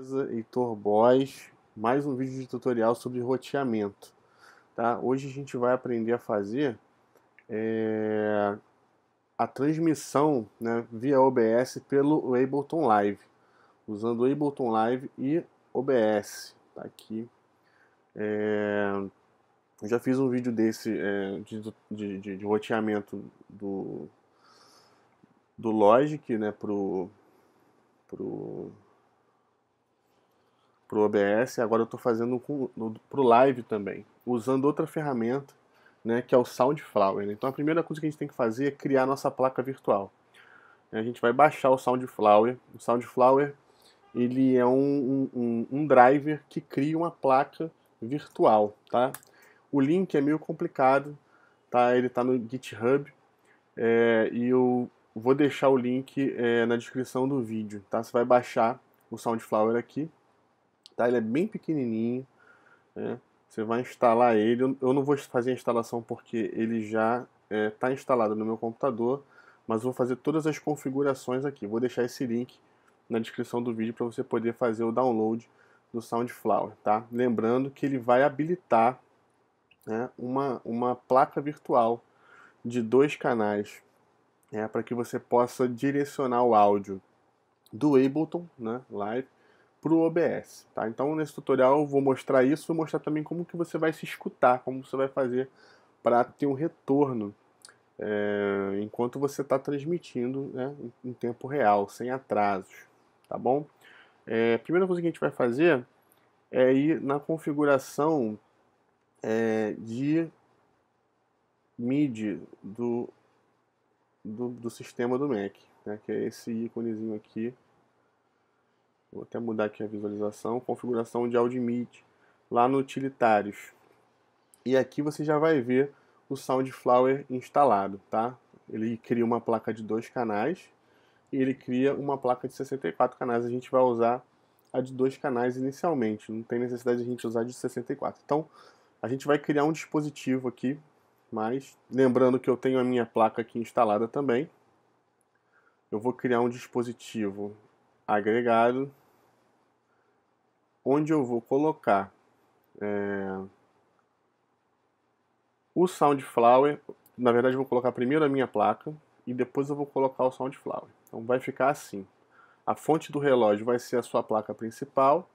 Beleza, Heitor Boys, mais um vídeo de tutorial sobre roteamento. Tá? Hoje a gente vai aprender a fazer é, a transmissão né, via OBS pelo Ableton Live, usando o Ableton Live e OBS. Tá aqui. É, eu já fiz um vídeo desse é, de, de, de, de, roteamento do, do Logic né, pro, pro para o OBS, agora eu estou fazendo para o live também, usando outra ferramenta, né, que é o Soundflower. Né? Então a primeira coisa que a gente tem que fazer é criar nossa placa virtual. A gente vai baixar o Soundflower. O Soundflower ele é um, um, um driver que cria uma placa virtual, tá? O link é meio complicado, tá? Ele está no GitHub é, e eu vou deixar o link é, na descrição do vídeo, tá? Você vai baixar o Soundflower aqui tá? Ele é bem pequenininho, né? Você vai instalar ele. Eu não vou fazer a instalação porque ele já está é, tá instalado no meu computador, mas vou fazer todas as configurações aqui. Vou deixar esse link na descrição do vídeo para você poder fazer o download do SoundFlower, tá? Lembrando que ele vai habilitar né, uma, uma placa virtual de dois canais é, né, para que você possa direcionar o áudio do Ableton né, Live para o OBS. Tá? Então nesse tutorial eu vou mostrar isso, vou mostrar também como que você vai se escutar, como você vai fazer para ter um retorno é, enquanto você está transmitindo né, em tempo real, sem atrasos, tá bom? É, a primeira coisa que a gente vai fazer é ir na configuração é, de MIDI do, do, do sistema do Mac, né, que é esse íconezinho aqui, Vou até mudar aqui a visualização. Configuração de AudioMIDI. Lá no Utilitários. E aqui você já vai ver o SoundFlower instalado, tá? Ele cria uma placa de dois canais e ele cria uma placa de 64 canais. A gente vai usar a de dois canais inicialmente, não tem necessidade de a gente usar de 64. Então, a gente vai criar um dispositivo aqui, mas lembrando que eu tenho a minha placa aqui instalada também. Eu vou criar um dispositivo agregado onde eu vou colocar é, o Soundflower. Na verdade, eu vou colocar primeiro a minha placa e depois eu vou colocar o Soundflower. Então vai ficar assim. A fonte do relógio vai ser a sua placa principal.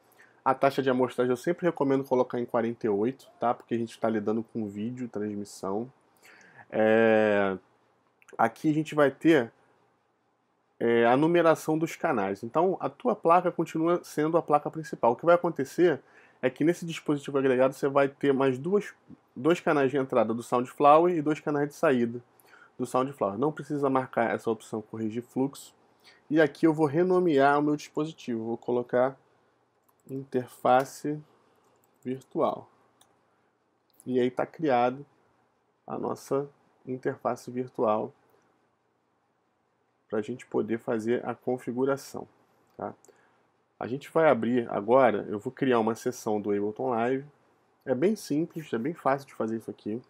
A taxa de amostragem eu sempre recomendo colocar em 48, tá? Porque a gente está lidando com vídeo, transmissão. É... Aqui a gente vai ter é, a numeração dos canais. Então, a tua placa continua sendo a placa principal. O que vai acontecer é que nesse dispositivo agregado você vai ter mais duas, dois canais de entrada do Soundflower e dois canais de saída do Soundflower. Não precisa marcar essa opção corrigir fluxo. E aqui eu vou renomear o meu dispositivo. Vou colocar interface virtual. E aí está criado a nossa interface virtual para a gente poder fazer a configuração. Tá? A gente vai abrir agora, eu vou criar uma sessão do Ableton Live. É bem simples, é bem fácil de fazer isso aqui.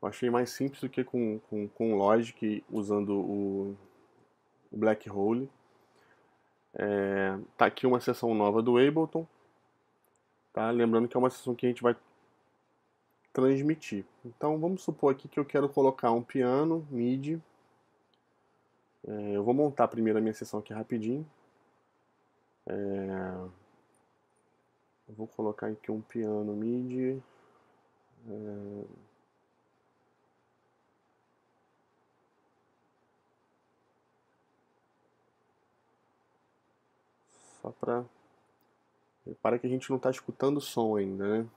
Eu achei mais simples do que com, com, com Logic usando o, o Black Hole. É, tá aqui uma sessão nova do Ableton. Tá? Lembrando que é uma sessão que a gente vai transmitir. Então vamos supor aqui que eu quero colocar um piano MIDI é, eu vou montar primeiro a minha sessão aqui rapidinho. É, eu vou colocar aqui um piano MIDI. É, só para Repara que a gente não está escutando o som ainda, né?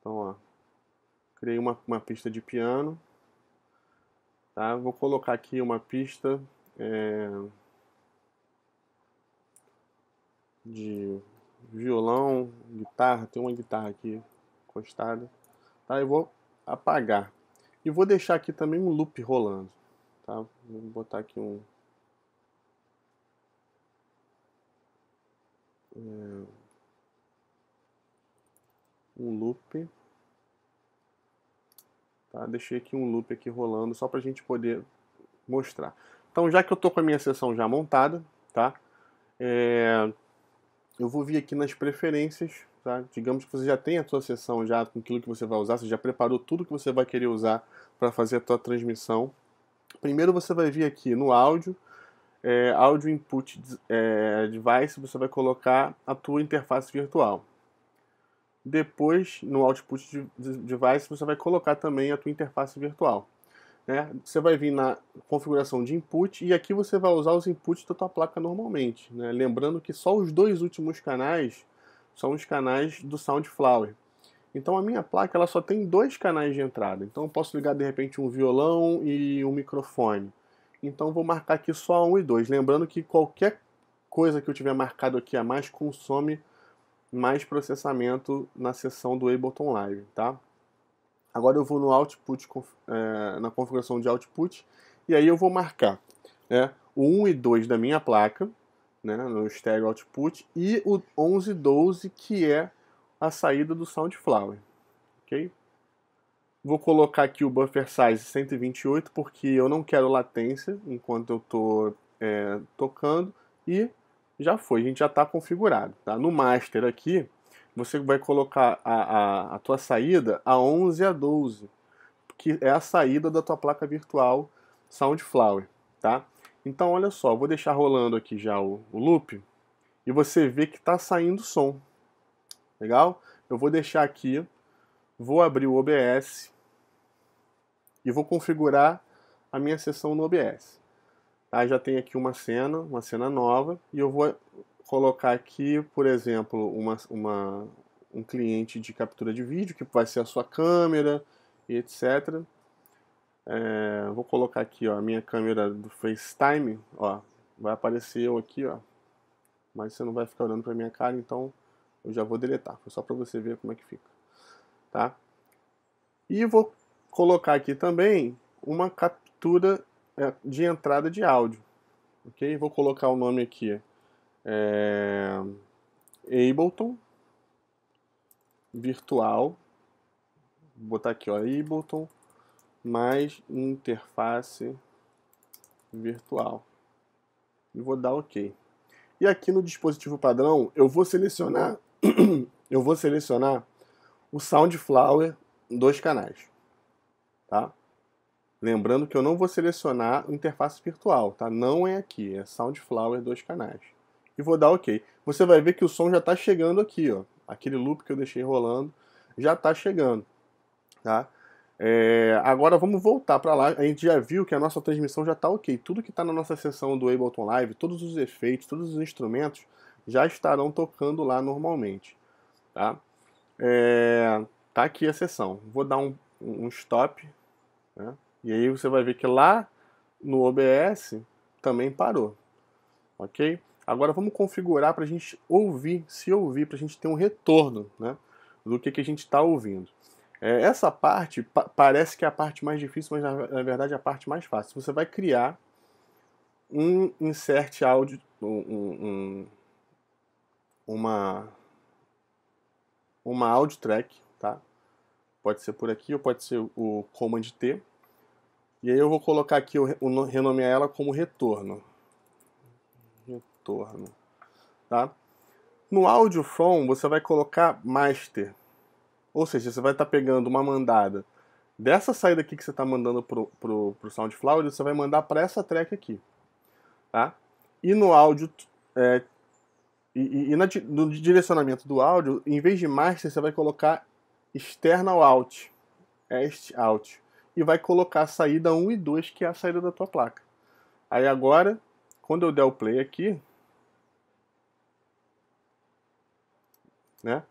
Então, ó. Criei uma, uma pista de piano. Tá? Vou colocar aqui uma pista é, de violão, guitarra, tem uma guitarra aqui encostada. Tá? Eu vou apagar. E vou deixar aqui também um loop rolando. Tá? Vou botar aqui um... É, um loop Tá? Deixei aqui um loop aqui rolando só para a gente poder mostrar. Então, já que eu estou com a minha sessão já montada, tá? É... eu vou vir aqui nas preferências, tá? Digamos que você já tem a sua sessão já com aquilo que você vai usar, você já preparou tudo que você vai querer usar para fazer a sua transmissão. Primeiro você vai vir aqui no áudio, é, áudio input é, device, você vai colocar a tua interface virtual. Depois, no output de, device, você vai colocar também a tua interface virtual. Né? Você vai vir na configuração de input e aqui você vai usar os inputs da tua placa normalmente. Né? Lembrando que só os dois últimos canais são os canais do Soundflower. Então a minha placa ela só tem dois canais de entrada. Então eu posso ligar de repente um violão e um microfone. Então vou marcar aqui só um e dois. Lembrando que qualquer coisa que eu tiver marcado aqui a mais consome mais processamento na sessão do Ableton Live, tá? Agora eu vou no output, é, na configuração de output, e aí eu vou marcar né, o 1 e 2 da minha placa, né, no stereo output, e o 11 e 12 que é a saída do Soundflower, ok? Vou colocar aqui o buffer size 128 porque eu não quero latência enquanto eu estou é, tocando e já foi, a gente já está configurado. Tá? No master aqui, você vai colocar a, a, a tua saída a 11 a 12, que é a saída da tua placa virtual Soundflower. Tá? Então olha só, vou deixar rolando aqui já o, o loop e você vê que está saindo som. Legal? Eu vou deixar aqui, vou abrir o OBS e vou configurar a minha sessão no OBS. Aí já tem aqui uma cena, uma cena nova, e eu vou colocar aqui, por exemplo, uma, uma, um cliente de captura de vídeo, que vai ser a sua câmera e etc. É, vou colocar aqui ó, a minha câmera do FaceTime, ó, vai aparecer eu aqui, ó, mas você não vai ficar olhando para minha cara, então eu já vou deletar, foi só para você ver como é que fica, tá? E vou colocar aqui também uma captura é, de entrada de áudio. Ok? Vou colocar o nome aqui. É, Ableton virtual. Vou botar aqui, ó, Ableton mais interface virtual. E vou dar OK. E aqui no dispositivo padrão, eu vou selecionar eu vou selecionar o Soundflower dos canais, tá? Lembrando que eu não vou selecionar interface virtual, tá? Não é aqui, é Soundflower dois canais. E vou dar OK. Você vai ver que o som já está chegando aqui, ó. Aquele loop que eu deixei rolando já está chegando, tá? É, agora vamos voltar para lá. A gente já viu que a nossa transmissão já está ok. Tudo que está na nossa sessão do Ableton Live, todos os efeitos, todos os instrumentos já estarão tocando lá normalmente. Tá, é, tá aqui a sessão. Vou dar um, um stop. Né? E aí você vai ver que lá no OBS também parou, ok? Agora vamos configurar para a gente ouvir, se ouvir, para a gente ter um retorno né, do que, que a gente está ouvindo. É, essa parte pa parece que é a parte mais difícil, mas na, na, verdade é a parte mais fácil. Você vai criar um insert áudio, um, um, uma, uma audio track, tá? Pode ser por aqui ou pode ser o command T. E aí eu vou colocar aqui, o, o, renomear ela como retorno. Retorno. Tá? No áudio from, você vai colocar master. Ou seja, você vai estar tá pegando uma mandada dessa saída aqui que você está mandando pro, pro, pro SoundCloud, você vai mandar para essa track aqui. Tá? E no áudio... É, e, e na, no direcionamento do áudio, em vez de master, você vai colocar external out. É Est out e vai colocar a saída 1 e 2, que é a saída da tua placa. Aí agora, quando eu der o play aqui, né?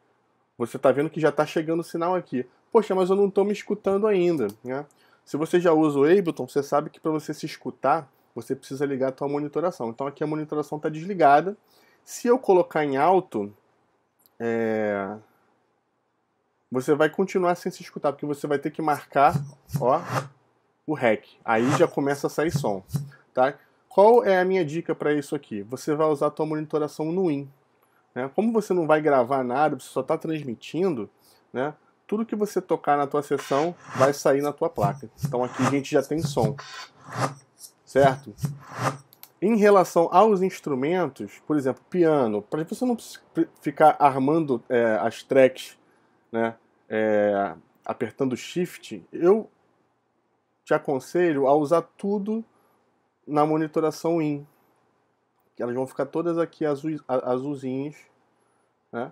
Você está vendo que já está chegando o sinal aqui. Poxa, mas eu não estou me escutando ainda, né? Se você já usa o Ableton, você sabe que para você se escutar, você precisa ligar a tua monitoração. Então aqui a monitoração está desligada. Se eu colocar em alto, é você vai continuar sem se escutar, porque você vai ter que marcar, ó, o REC. Aí já começa a sair som, tá? Qual é a minha dica para isso aqui? Você vai usar a tua monitoração no IN. Né? Como você não vai gravar nada, você só está transmitindo, né? tudo que você tocar na tua sessão vai sair na tua placa. Então aqui a gente já tem som, certo? Em relação aos instrumentos, por exemplo, piano, para você não ficar armando é, as tracks né, é, apertando Shift, eu te aconselho a usar tudo na monitoração IN. Que elas vão ficar todas aqui azul, azulzinhas, né?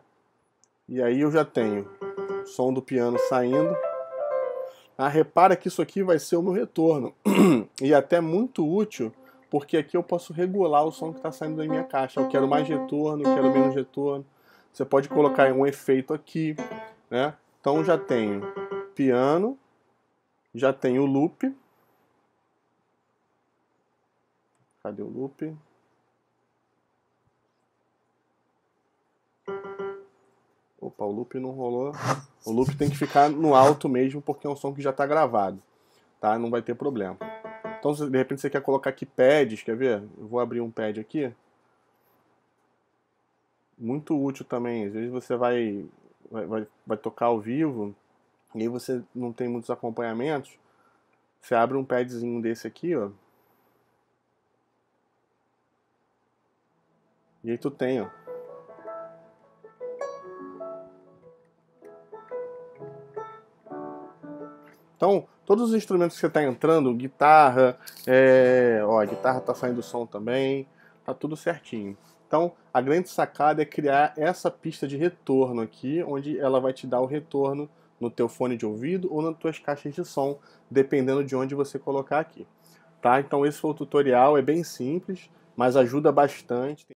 E aí eu já tenho o som do piano saindo. Ah, repara que isso aqui vai ser o meu retorno. e até muito útil, porque aqui eu posso regular o som que está saindo da minha caixa. Eu quero mais retorno, quero menos retorno. Você pode colocar um efeito aqui. Né? Então já tenho piano, já tenho o loop. Cadê o loop? Opa, o loop não rolou. O loop tem que ficar no alto mesmo, porque é um som que já está gravado. Tá? Não vai ter problema. Então, de repente, você quer colocar aqui pads, quer ver? Eu vou abrir um pad aqui. Muito útil também. Às vezes você vai vai, vai, vai tocar ao vivo, e aí você não tem muitos acompanhamentos, você abre um padzinho desse aqui, ó. E aí tu tem, ó. Então, todos os instrumentos que você está entrando, guitarra, é, ó, a guitarra está saindo som também, tá tudo certinho. Então, a grande sacada é criar essa pista de retorno aqui, onde ela vai te dar o retorno no teu fone de ouvido ou nas tuas caixas de som, dependendo de onde você colocar aqui. Tá? Então esse foi o tutorial, é bem simples, mas ajuda bastante.